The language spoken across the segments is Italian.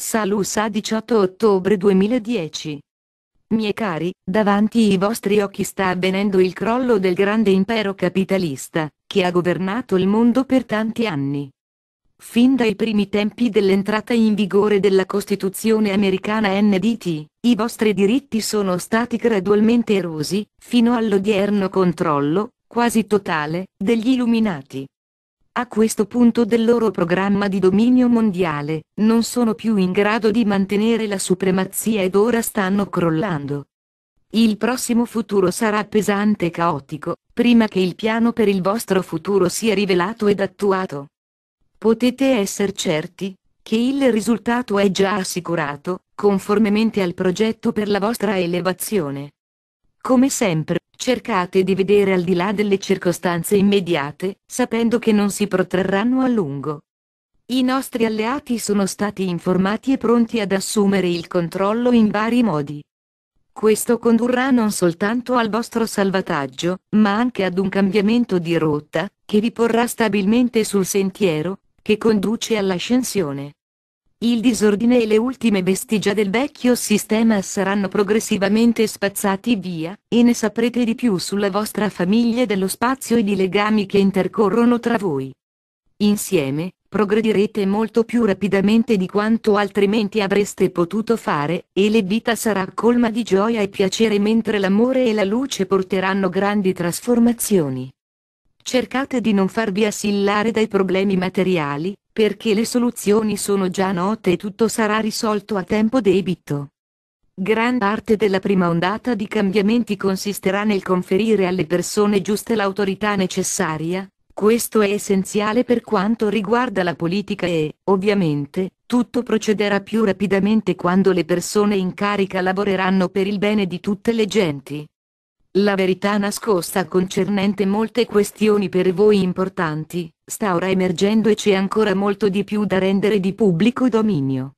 Salus a 18 ottobre 2010. Miei cari, davanti i vostri occhi sta avvenendo il crollo del grande impero capitalista, che ha governato il mondo per tanti anni. Fin dai primi tempi dell'entrata in vigore della Costituzione americana NDT, i vostri diritti sono stati gradualmente erosi, fino all'odierno controllo, quasi totale, degli illuminati a questo punto del loro programma di dominio mondiale, non sono più in grado di mantenere la supremazia ed ora stanno crollando. Il prossimo futuro sarà pesante e caotico, prima che il piano per il vostro futuro sia rivelato ed attuato. Potete essere certi che il risultato è già assicurato, conformemente al progetto per la vostra elevazione. Come sempre, Cercate di vedere al di là delle circostanze immediate, sapendo che non si protrarranno a lungo. I nostri alleati sono stati informati e pronti ad assumere il controllo in vari modi. Questo condurrà non soltanto al vostro salvataggio, ma anche ad un cambiamento di rotta, che vi porrà stabilmente sul sentiero, che conduce all'ascensione. Il disordine e le ultime vestigia del vecchio sistema saranno progressivamente spazzati via, e ne saprete di più sulla vostra famiglia e dello spazio ed i legami che intercorrono tra voi. Insieme, progredirete molto più rapidamente di quanto altrimenti avreste potuto fare, e le vita sarà colma di gioia e piacere mentre l'amore e la luce porteranno grandi trasformazioni. Cercate di non farvi assillare dai problemi materiali, perché le soluzioni sono già note e tutto sarà risolto a tempo debito. Gran parte della prima ondata di cambiamenti consisterà nel conferire alle persone giuste l'autorità necessaria, questo è essenziale per quanto riguarda la politica e, ovviamente, tutto procederà più rapidamente quando le persone in carica lavoreranno per il bene di tutte le genti. La verità nascosta concernente molte questioni per voi importanti, sta ora emergendo e c'è ancora molto di più da rendere di pubblico dominio.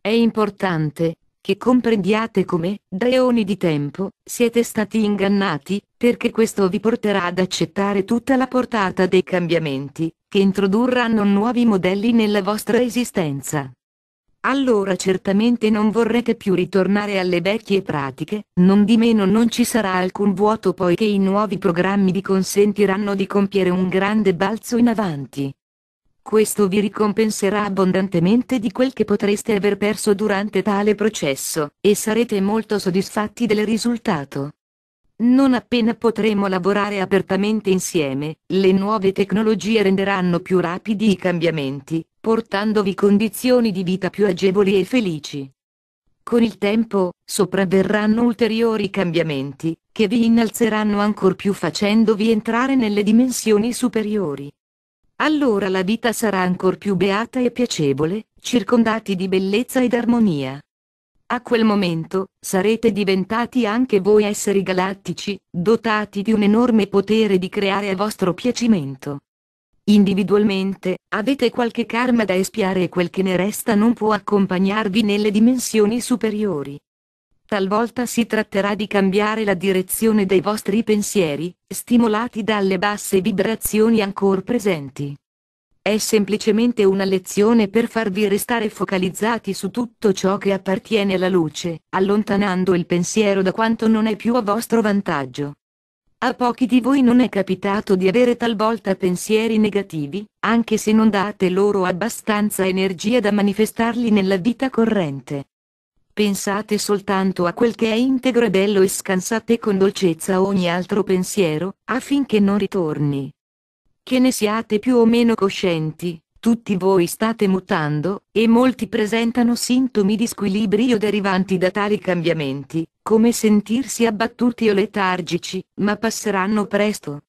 È importante, che comprendiate come, da eoni di tempo, siete stati ingannati, perché questo vi porterà ad accettare tutta la portata dei cambiamenti, che introdurranno nuovi modelli nella vostra esistenza. Allora certamente non vorrete più ritornare alle vecchie pratiche, non di meno non ci sarà alcun vuoto poiché i nuovi programmi vi consentiranno di compiere un grande balzo in avanti. Questo vi ricompenserà abbondantemente di quel che potreste aver perso durante tale processo, e sarete molto soddisfatti del risultato. Non appena potremo lavorare apertamente insieme, le nuove tecnologie renderanno più rapidi i cambiamenti, portandovi condizioni di vita più agevoli e felici. Con il tempo, sopravverranno ulteriori cambiamenti, che vi innalzeranno ancor più facendovi entrare nelle dimensioni superiori. Allora la vita sarà ancor più beata e piacevole, circondati di bellezza ed armonia. A quel momento, sarete diventati anche voi esseri galattici, dotati di un enorme potere di creare a vostro piacimento. Individualmente, avete qualche karma da espiare e quel che ne resta non può accompagnarvi nelle dimensioni superiori. Talvolta si tratterà di cambiare la direzione dei vostri pensieri, stimolati dalle basse vibrazioni ancora presenti. È semplicemente una lezione per farvi restare focalizzati su tutto ciò che appartiene alla luce, allontanando il pensiero da quanto non è più a vostro vantaggio. A pochi di voi non è capitato di avere talvolta pensieri negativi, anche se non date loro abbastanza energia da manifestarli nella vita corrente. Pensate soltanto a quel che è integro e bello e scansate con dolcezza ogni altro pensiero, affinché non ritorni. Che ne siate più o meno coscienti, tutti voi state mutando, e molti presentano sintomi di squilibrio derivanti da tali cambiamenti, come sentirsi abbattuti o letargici, ma passeranno presto.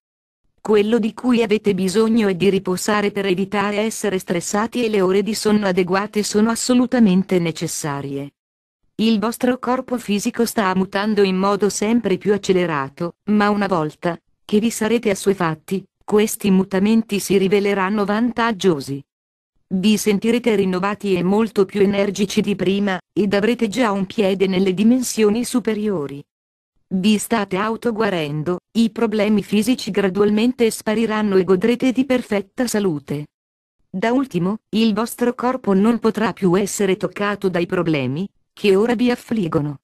Quello di cui avete bisogno è di riposare per evitare essere stressati e le ore di sonno adeguate sono assolutamente necessarie. Il vostro corpo fisico sta mutando in modo sempre più accelerato, ma una volta che vi sarete assuefatti, questi mutamenti si riveleranno vantaggiosi. Vi sentirete rinnovati e molto più energici di prima, ed avrete già un piede nelle dimensioni superiori. Vi state autoguarendo, i problemi fisici gradualmente spariranno e godrete di perfetta salute. Da ultimo, il vostro corpo non potrà più essere toccato dai problemi, che ora vi affliggono.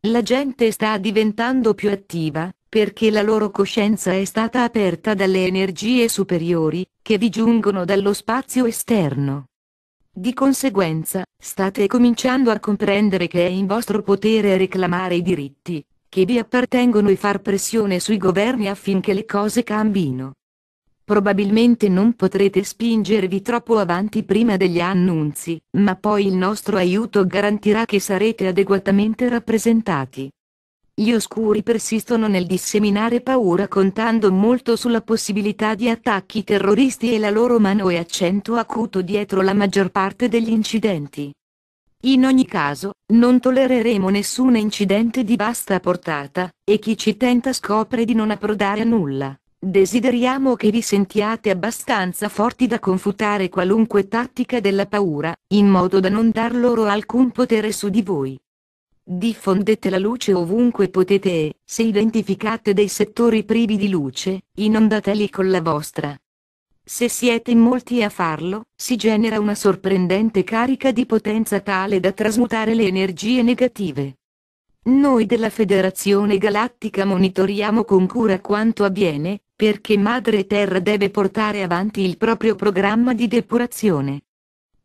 La gente sta diventando più attiva, perché la loro coscienza è stata aperta dalle energie superiori, che vi giungono dallo spazio esterno. Di conseguenza, state cominciando a comprendere che è in vostro potere reclamare i diritti, che vi appartengono e far pressione sui governi affinché le cose cambino. Probabilmente non potrete spingervi troppo avanti prima degli annunzi, ma poi il nostro aiuto garantirà che sarete adeguatamente rappresentati. Gli oscuri persistono nel disseminare paura contando molto sulla possibilità di attacchi terroristi e la loro mano è accento acuto dietro la maggior parte degli incidenti. In ogni caso, non tollereremo nessun incidente di vasta portata, e chi ci tenta scopre di non approdare a nulla. Desideriamo che vi sentiate abbastanza forti da confutare qualunque tattica della paura, in modo da non dar loro alcun potere su di voi. Diffondete la luce ovunque potete e, se identificate dei settori privi di luce, inondateli con la vostra. Se siete in molti a farlo, si genera una sorprendente carica di potenza tale da trasmutare le energie negative. Noi della Federazione Galattica monitoriamo con cura quanto avviene, perché Madre Terra deve portare avanti il proprio programma di depurazione.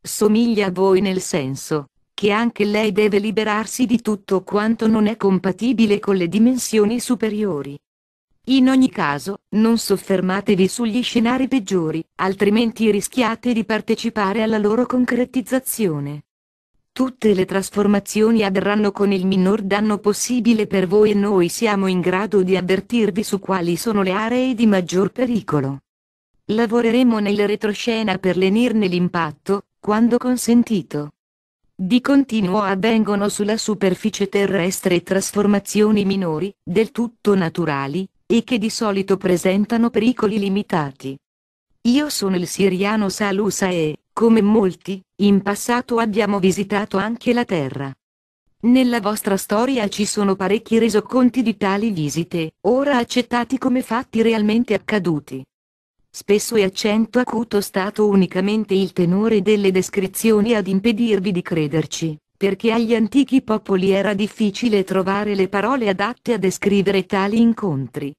Somiglia a voi nel senso, che anche lei deve liberarsi di tutto quanto non è compatibile con le dimensioni superiori. In ogni caso, non soffermatevi sugli scenari peggiori, altrimenti rischiate di partecipare alla loro concretizzazione. Tutte le trasformazioni avverranno con il minor danno possibile per voi e noi siamo in grado di avvertirvi su quali sono le aree di maggior pericolo. Lavoreremo nel retroscena per lenirne l'impatto, quando consentito. Di continuo avvengono sulla superficie terrestre trasformazioni minori, del tutto naturali, e che di solito presentano pericoli limitati. Io sono il siriano Salusa e, come molti, in passato abbiamo visitato anche la Terra. Nella vostra storia ci sono parecchi resoconti di tali visite, ora accettati come fatti realmente accaduti. Spesso e accento acuto stato unicamente il tenore delle descrizioni ad impedirvi di crederci, perché agli antichi popoli era difficile trovare le parole adatte a descrivere tali incontri.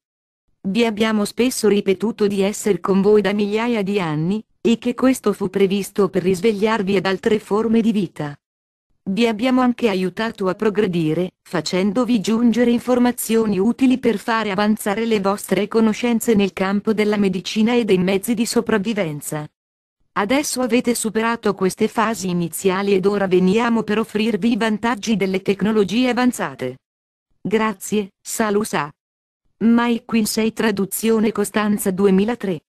Vi abbiamo spesso ripetuto di essere con voi da migliaia di anni, e che questo fu previsto per risvegliarvi ad altre forme di vita. Vi abbiamo anche aiutato a progredire, facendovi giungere informazioni utili per fare avanzare le vostre conoscenze nel campo della medicina e dei mezzi di sopravvivenza. Adesso avete superato queste fasi iniziali ed ora veniamo per offrirvi i vantaggi delle tecnologie avanzate. Grazie, Salusa. Mike Quinsey Traduzione Costanza 2003